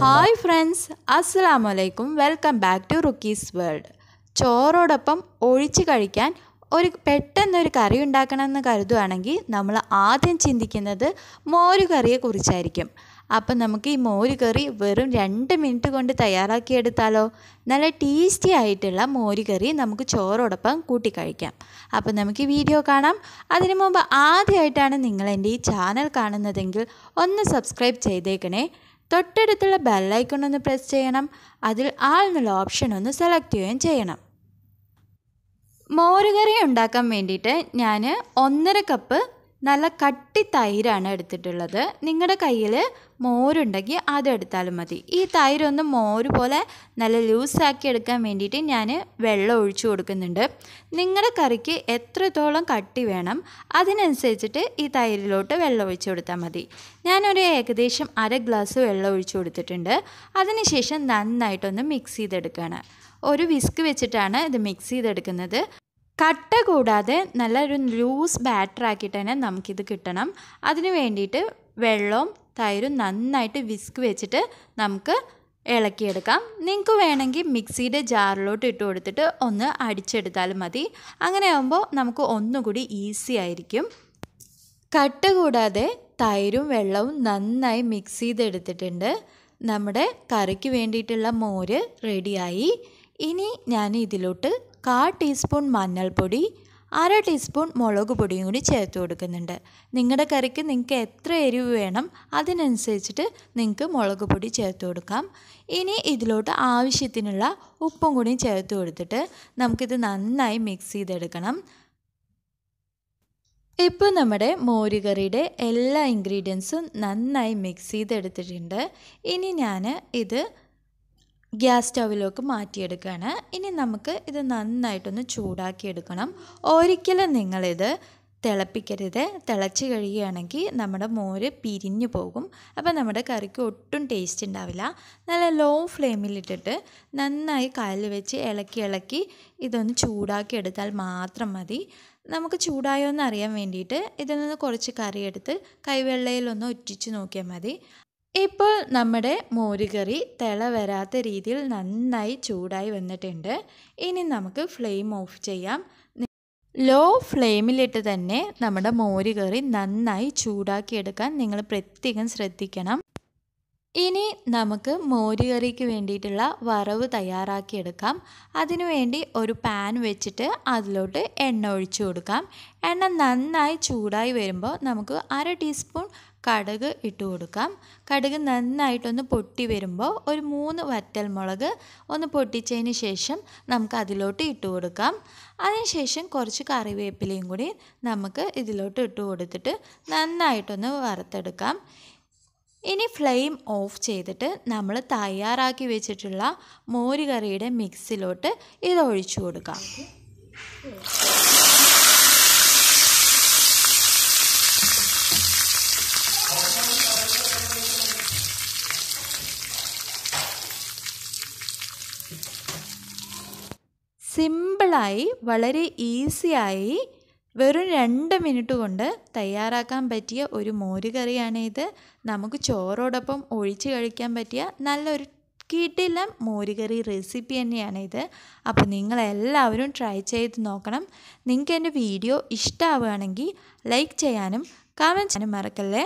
hi friends അസ്സാം വലൈക്കും welcome back to Rukki's world ചോറോടൊപ്പം ഒഴിച്ച് കഴിക്കാൻ ഒരു പെട്ടെന്നൊരു കറി ഉണ്ടാക്കണമെന്ന് കരുതുകയാണെങ്കിൽ നമ്മൾ ആദ്യം ചിന്തിക്കുന്നത് കുറിച്ചായിരിക്കും അപ്പം നമുക്ക് ഈ മോരുകറി വെറും രണ്ട് മിനിറ്റ് കൊണ്ട് തയ്യാറാക്കിയെടുത്താലോ നല്ല ടേസ്റ്റി ആയിട്ടുള്ള മോരുകറി നമുക്ക് ചോറോടൊപ്പം കൂട്ടി കഴിക്കാം അപ്പം നമുക്ക് വീഡിയോ കാണാം അതിനു മുമ്പ് ആദ്യമായിട്ടാണ് നിങ്ങൾ എൻ്റെ ഈ ചാനൽ കാണുന്നതെങ്കിൽ ഒന്ന് സബ്സ്ക്രൈബ് ചെയ്തേക്കണേ തൊട്ടടുത്തുള്ള ബെല്ലൈക്കൺ ഒന്ന് പ്രസ് ചെയ്യണം അതിൽ ആൾ എന്നുള്ള ഓപ്ഷൻ ഒന്ന് സെലക്ട് ചെയ്യുകയും ചെയ്യണം മോരുകറി ഉണ്ടാക്കാൻ വേണ്ടിയിട്ട് ഞാൻ ഒന്നര കപ്പ് നല്ല കട്ടി തൈരാണ് എടുത്തിട്ടുള്ളത് നിങ്ങളുടെ കയ്യിൽ മോരുണ്ടെങ്കിൽ അതെടുത്താലും മതി ഈ തൈരൊന്ന് മോര് പോലെ നല്ല ലൂസാക്കി എടുക്കാൻ വേണ്ടിയിട്ട് ഞാൻ വെള്ളം ഒഴിച്ചു കൊടുക്കുന്നുണ്ട് നിങ്ങളുടെ കറിക്ക് എത്രത്തോളം കട്ടി വേണം അതിനനുസരിച്ചിട്ട് ഈ തൈരിലോട്ട് വെള്ളം ഒഴിച്ചു കൊടുത്താൽ മതി ഞാനൊരു ഏകദേശം അര ഗ്ലാസ് വെള്ളം ഒഴിച്ചു കൊടുത്തിട്ടുണ്ട് അതിനുശേഷം നന്നായിട്ടൊന്ന് മിക്സ് ചെയ്തെടുക്കുകയാണ് ഒരു വിസ്ക് വെച്ചിട്ടാണ് ഇത് മിക്സ് ചെയ്തെടുക്കുന്നത് കട്ട കൂടാതെ നല്ല ഒരു ലൂസ് ബാറ്റർ ആക്കിയിട്ട് തന്നെ നമുക്കിത് കിട്ടണം അതിന് വേണ്ടിയിട്ട് വെള്ളവും തൈരും നന്നായിട്ട് വിസ്ക് വെച്ചിട്ട് നമുക്ക് ഇളക്കിയെടുക്കാം നിങ്ങൾക്ക് വേണമെങ്കിൽ മിക്സിയുടെ ജാറിലോട്ട് ഇട്ട് കൊടുത്തിട്ട് ഒന്ന് അടിച്ചെടുത്താലും മതി അങ്ങനെ ആകുമ്പോൾ നമുക്ക് ഒന്നുകൂടി ഈസി ആയിരിക്കും കട്ട കൂടാതെ തൈരും വെള്ളവും നന്നായി മിക്സ് ചെയ്തെടുത്തിട്ടുണ്ട് നമ്മുടെ കറിക്ക് വേണ്ടിയിട്ടുള്ള മോര് റെഡിയായി ഇനി ഞാൻ ഇതിലോട്ട് കാ ടീസ്പൂൺ മഞ്ഞൾപ്പൊടി അര ടീസ്പൂൺ മുളക് പൊടിയും കൂടി ചേർത്ത് കൊടുക്കുന്നുണ്ട് നിങ്ങളുടെ കറിക്ക് നിങ്ങൾക്ക് എത്ര എരിവ് വേണം അതിനനുസരിച്ചിട്ട് നിങ്ങൾക്ക് മുളക് പൊടി ചേർത്ത് കൊടുക്കാം ഇനി ഇതിലോട്ട് ആവശ്യത്തിനുള്ള ഉപ്പും കൂടി ചേർത്ത് കൊടുത്തിട്ട് നമുക്കിത് നന്നായി മിക്സ് ചെയ്തെടുക്കണം ഇപ്പോൾ നമ്മുടെ മോരുകറിയുടെ എല്ലാ ഇൻഗ്രീഡിയൻസും നന്നായി മിക്സ് ചെയ്തെടുത്തിട്ടുണ്ട് ഇനി ഞാൻ ഇത് ഗ്യാസ് സ്റ്റൗവിലേക്ക് മാറ്റിയെടുക്കുകയാണ് ഇനി നമുക്ക് ഇത് നന്നായിട്ടൊന്ന് ചൂടാക്കിയെടുക്കണം ഒരിക്കലും നിങ്ങളിത് തിളപ്പിക്കരുത് തിളച്ച് കഴിയുകയാണെങ്കിൽ നമ്മുടെ മോര് പിരിഞ്ഞു പോകും അപ്പോൾ നമ്മുടെ കറിക്ക് ഒട്ടും ടേസ്റ്റ് ഉണ്ടാവില്ല നല്ല ലോ ഫ്ലെയിമിലിട്ടിട്ട് നന്നായി കാലിൽ വെച്ച് ഇളക്കി ഇളക്കി ഇതൊന്ന് ചൂടാക്കിയെടുത്താൽ മാത്രം മതി നമുക്ക് ചൂടായോ എന്ന് അറിയാൻ വേണ്ടിയിട്ട് ഇതിൽ നിന്ന് കുറച്ച് കറിയെടുത്ത് കൈവെള്ളയിലൊന്ന് ഒറ്റിച്ച് നോക്കിയാൽ മതി ഇപ്പോൾ നമ്മുടെ മോരുകറി തിള വരാത്ത രീതിയിൽ നന്നായി ചൂടായി വന്നിട്ടുണ്ട് ഇനി നമുക്ക് ഫ്ലെയിം ഓഫ് ചെയ്യാം ലോ ഫ്ലെയിമിലിട്ട് തന്നെ നമ്മുടെ മോരുകറി നന്നായി ചൂടാക്കിയെടുക്കാൻ നിങ്ങൾ പ്രത്യേകം ശ്രദ്ധിക്കണം ഇനി നമുക്ക് മോരുകറിക്ക് വേണ്ടിയിട്ടുള്ള വറവ് തയ്യാറാക്കിയെടുക്കാം അതിനുവേണ്ടി ഒരു പാൻ വെച്ചിട്ട് അതിലോട്ട് എണ്ണ ഒഴിച്ചു കൊടുക്കാം എണ്ണ നന്നായി ചൂടായി വരുമ്പോൾ നമുക്ക് അര ടീസ്പൂൺ കടുക് ഇട്ട് കൊടുക്കാം കടുക് നന്നായിട്ടൊന്ന് പൊട്ടി വരുമ്പോൾ ഒരു മൂന്ന് വറ്റൽമുളക് ഒന്ന് പൊട്ടിച്ചതിന് ശേഷം നമുക്ക് അതിലോട്ട് ഇട്ട് കൊടുക്കാം അതിനുശേഷം കുറച്ച് കറിവേപ്പിലയും കൂടി നമുക്ക് ഇതിലോട്ട് ഇട്ട് കൊടുത്തിട്ട് നന്നായിട്ടൊന്ന് വറുത്തെടുക്കാം ഇനി ഫ്ലെയിം ഓഫ് ചെയ്തിട്ട് നമ്മൾ തയ്യാറാക്കി വെച്ചിട്ടുള്ള മോരുകറിയുടെ മിക്സിലോട്ട് ഇത് ഒഴിച്ചു കൊടുക്കാം സിമ്പിളായി വളരെ ഈസിയായി വെറും രണ്ട് മിനിറ്റ് കൊണ്ട് തയ്യാറാക്കാൻ പറ്റിയ ഒരു മോരുകറിയാണ് ഇത് നമുക്ക് ചോറോടൊപ്പം ഒഴിച്ച് കഴിക്കാൻ പറ്റിയ നല്ലൊരു കിടിലം മോരുകറി റെസിപ്പി തന്നെയാണ് ഇത് അപ്പോൾ നിങ്ങളെല്ലാവരും ട്രൈ ചെയ്ത് നോക്കണം നിങ്ങൾക്ക് എൻ്റെ വീഡിയോ ഇഷ്ടമാവുകയാണെങ്കിൽ ലൈക്ക് ചെയ്യാനും കമൻറ്റ് ചെയ്യാനും മറക്കല്ലേ